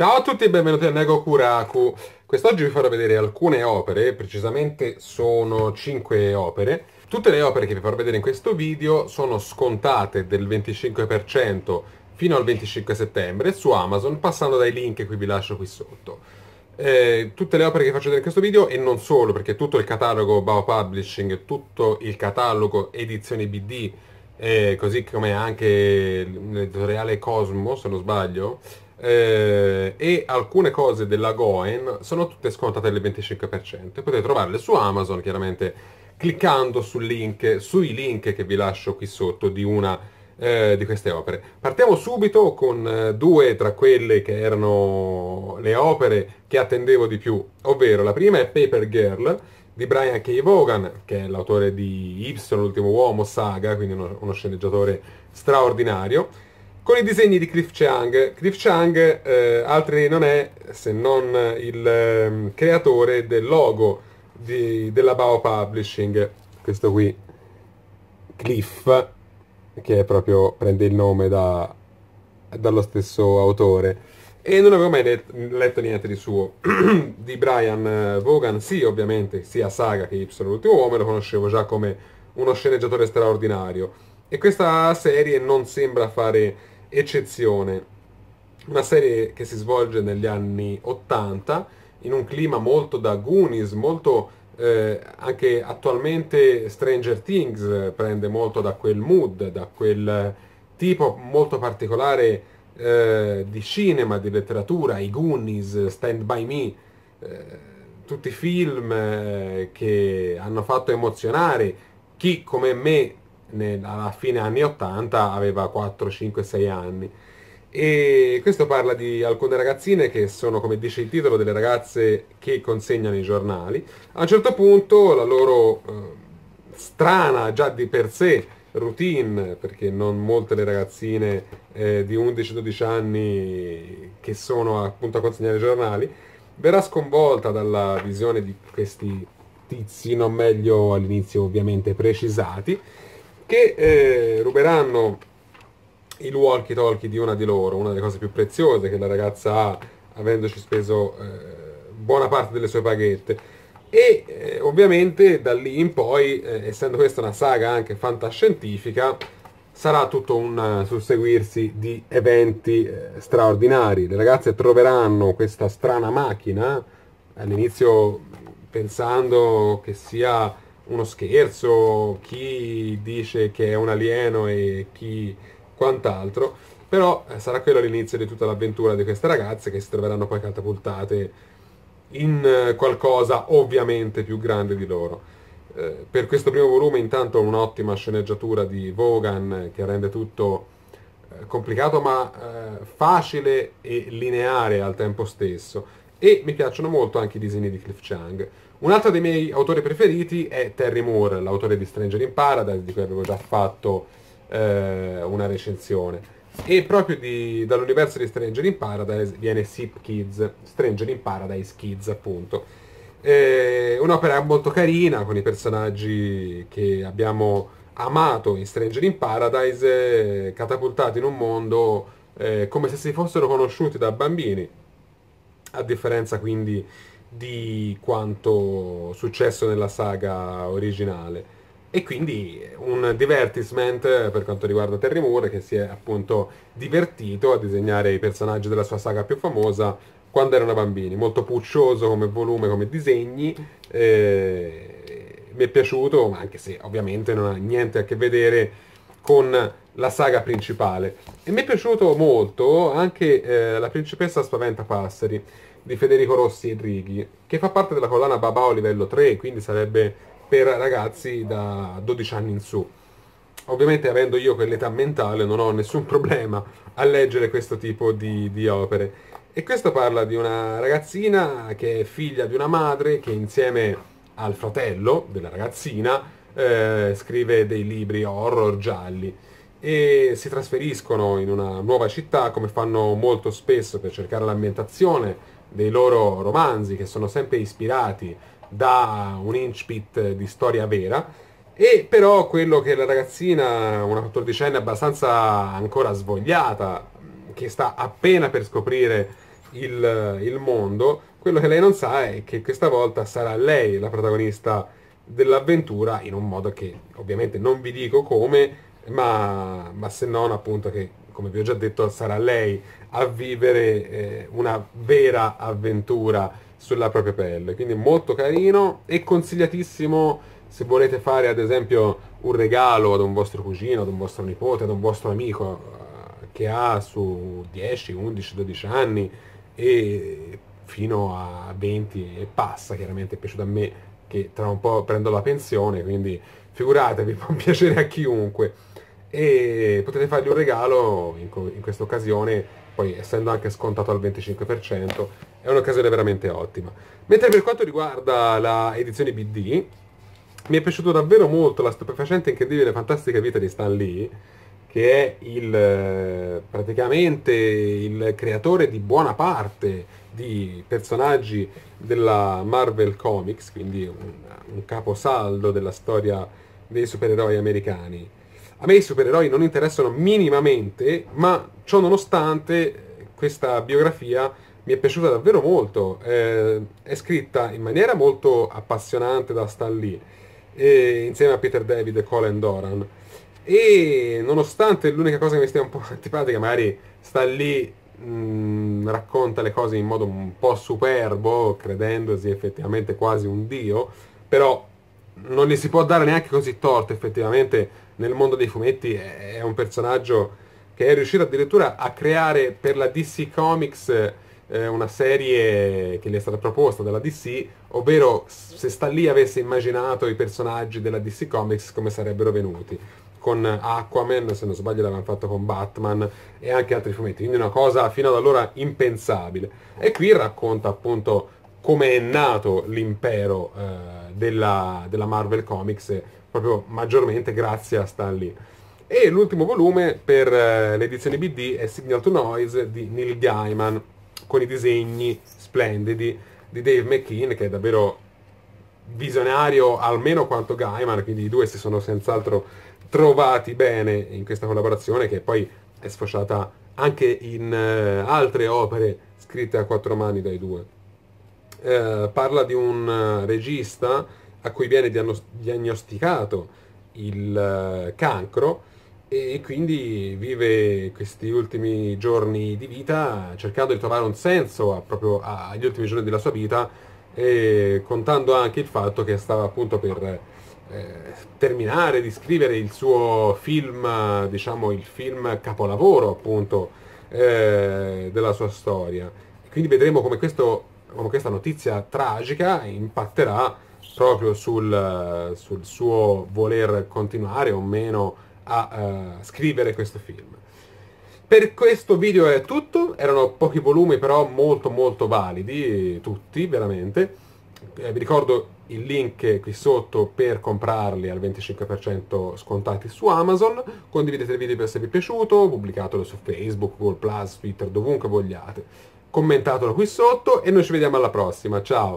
Ciao a tutti e benvenuti a Nego Kuraku. Quest'oggi vi farò vedere alcune opere, precisamente sono 5 opere. Tutte le opere che vi farò vedere in questo video sono scontate del 25% fino al 25 settembre su Amazon, passando dai link che vi lascio qui sotto. Eh, tutte le opere che faccio vedere in questo video e non solo, perché tutto il catalogo Bao Publishing, tutto il catalogo edizioni BD, eh, così come anche l'editoriale Cosmo, se non sbaglio, eh, e alcune cose della Goen sono tutte scontate del 25%. Potete trovarle su Amazon chiaramente cliccando sul link, sui link che vi lascio qui sotto di una eh, di queste opere. Partiamo subito con eh, due tra quelle che erano le opere che attendevo di più, ovvero la prima è Paper Girl, di Brian K. Vaughan, che è l'autore di Y, l'ultimo uomo, saga, quindi uno, uno sceneggiatore straordinario, con i disegni di Cliff Chang. Cliff Chang eh, altri non è se non il eh, creatore del logo di, della Bao Publishing, questo qui, Cliff, che proprio, prende il nome da, dallo stesso autore. E non avevo mai let, letto niente di suo, di Brian eh, Vaughan, sì ovviamente, sia Saga che Y l'ultimo uomo, lo conoscevo già come uno sceneggiatore straordinario. E questa serie non sembra fare Eccezione, una serie che si svolge negli anni 80 in un clima molto da Goonies, molto eh, anche attualmente Stranger Things eh, prende molto da quel mood, da quel tipo molto particolare eh, di cinema, di letteratura, i Goonies, Stand By Me, eh, tutti film eh, che hanno fatto emozionare chi come me nel, alla fine anni 80 aveva 4, 5, 6 anni. E questo parla di alcune ragazzine che sono, come dice il titolo, delle ragazze che consegnano i giornali. A un certo punto la loro eh, strana, già di per sé, routine, perché non molte le ragazzine eh, di 11-12 anni che sono appunto a consegnare i giornali, verrà sconvolta dalla visione di questi tizi, non meglio all'inizio ovviamente precisati, che eh, ruberanno il walkie talkie di una di loro, una delle cose più preziose che la ragazza ha, avendoci speso eh, buona parte delle sue paghette. E eh, ovviamente da lì in poi, eh, essendo questa una saga anche fantascientifica, sarà tutto un eh, susseguirsi di eventi eh, straordinari. Le ragazze troveranno questa strana macchina, all'inizio pensando che sia uno scherzo, chi dice che è un alieno e chi quant'altro, però eh, sarà quello l'inizio di tutta l'avventura di queste ragazze che si troveranno poi catapultate in eh, qualcosa ovviamente più grande di loro. Eh, per questo primo volume intanto un'ottima sceneggiatura di Vaughan che rende tutto complicato ma facile e lineare al tempo stesso e mi piacciono molto anche i disegni di Cliff Chang. Un altro dei miei autori preferiti è Terry Moore, l'autore di Stranger in Paradise, di cui avevo già fatto eh, una recensione. E proprio di, dall'universo di Stranger in Paradise viene Sip Kids, Stranger in Paradise Kids appunto. Eh, un'opera molto carina con i personaggi che abbiamo amato in Stranger in Paradise, eh, catapultati in un mondo eh, come se si fossero conosciuti da bambini a differenza quindi di quanto successo nella saga originale. E quindi un divertisement per quanto riguarda Terry Moore che si è appunto divertito a disegnare i personaggi della sua saga più famosa quando erano bambini, molto puccioso come volume, come disegni, eh, mi è piaciuto, anche se ovviamente non ha niente a che vedere con la saga principale. E mi è piaciuto molto anche eh, La principessa spaventa passeri di Federico Rossi Righi, che fa parte della collana Babao livello 3, quindi sarebbe per ragazzi da 12 anni in su. Ovviamente avendo io quell'età mentale non ho nessun problema a leggere questo tipo di, di opere. E questo parla di una ragazzina che è figlia di una madre che insieme al fratello della ragazzina eh, scrive dei libri horror gialli e si trasferiscono in una nuova città come fanno molto spesso per cercare l'ambientazione dei loro romanzi che sono sempre ispirati da un incipit di storia vera e però quello che la ragazzina, una 14enne abbastanza ancora svogliata, che sta appena per scoprire il, il, mondo, quello che lei non sa è che questa volta sarà lei la protagonista dell'avventura in un modo che ovviamente non vi dico come, ma, ma se non appunto che come vi ho già detto, sarà lei a vivere eh, una vera avventura sulla propria pelle. Quindi molto carino e consigliatissimo se volete fare ad esempio un regalo ad un vostro cugino, ad un vostro nipote, ad un vostro amico eh, che ha su 10, 11, 12 anni e fino a 20 e passa, chiaramente è piaciuto a me che tra un po' prendo la pensione, quindi figuratevi, fa piacere a chiunque e potete fargli un regalo in, in questa occasione, poi essendo anche scontato al 25%, è un'occasione veramente ottima. Mentre per quanto riguarda la edizione BD, mi è piaciuto davvero molto la stupefacente, incredibile, fantastica vita di Stan Lee, che è il, praticamente il creatore di buona parte di personaggi della Marvel Comics, quindi un, un caposaldo della storia dei supereroi americani. A me i supereroi non interessano minimamente, ma ciò nonostante questa biografia mi è piaciuta davvero molto. Eh, è scritta in maniera molto appassionante da Stan Lee, eh, insieme a Peter David e Colin Doran. E nonostante l'unica cosa che mi stia un po' antipatica, magari Stan Lee mh, mm, racconta le cose in modo un po' superbo, credendosi effettivamente quasi un dio, però non gli si può dare neanche così torto effettivamente nel mondo dei fumetti è, un personaggio che è riuscito addirittura a creare per la DC Comics eh, una serie che gli è stata proposta dalla DC, ovvero se sta lì avesse immaginato i personaggi della DC Comics come sarebbero venuti. Con Aquaman, se non sbaglio l'avevano fatto con Batman e anche altri fumetti, quindi una cosa fino ad allora impensabile. E qui racconta appunto come è nato l'impero eh, della, della Marvel Comics proprio maggiormente grazie a Stan Lee. E l'ultimo volume per eh, l'edizione BD è Signal to Noise di Neil Gaiman, con i disegni splendidi di Dave McKean, che è davvero visionario almeno quanto Gaiman, quindi i due si sono senz'altro trovati bene in questa collaborazione che poi è sfociata anche in eh, altre opere scritte a quattro mani dai due. Uh, parla di un regista a cui viene diagnosticato il eh, cancro e quindi vive questi ultimi giorni di vita cercando di trovare un senso a, proprio agli ultimi giorni della sua vita e contando anche il fatto che stava appunto per eh, terminare di scrivere il suo film, diciamo il film capolavoro appunto eh, della sua storia. Quindi vedremo come, questo, come questa notizia tragica impatterà proprio sul, sul suo voler continuare o meno a uh, scrivere questo film. Per questo video è tutto, erano pochi volumi però molto molto validi, tutti veramente. Eh, vi ricordo il link qui sotto per comprarli al 25% scontati su Amazon, condividete il video per se vi è piaciuto, pubblicatelo su Facebook, Google+, Twitter, dovunque vogliate. Commentatelo qui sotto e noi ci vediamo alla prossima, ciao!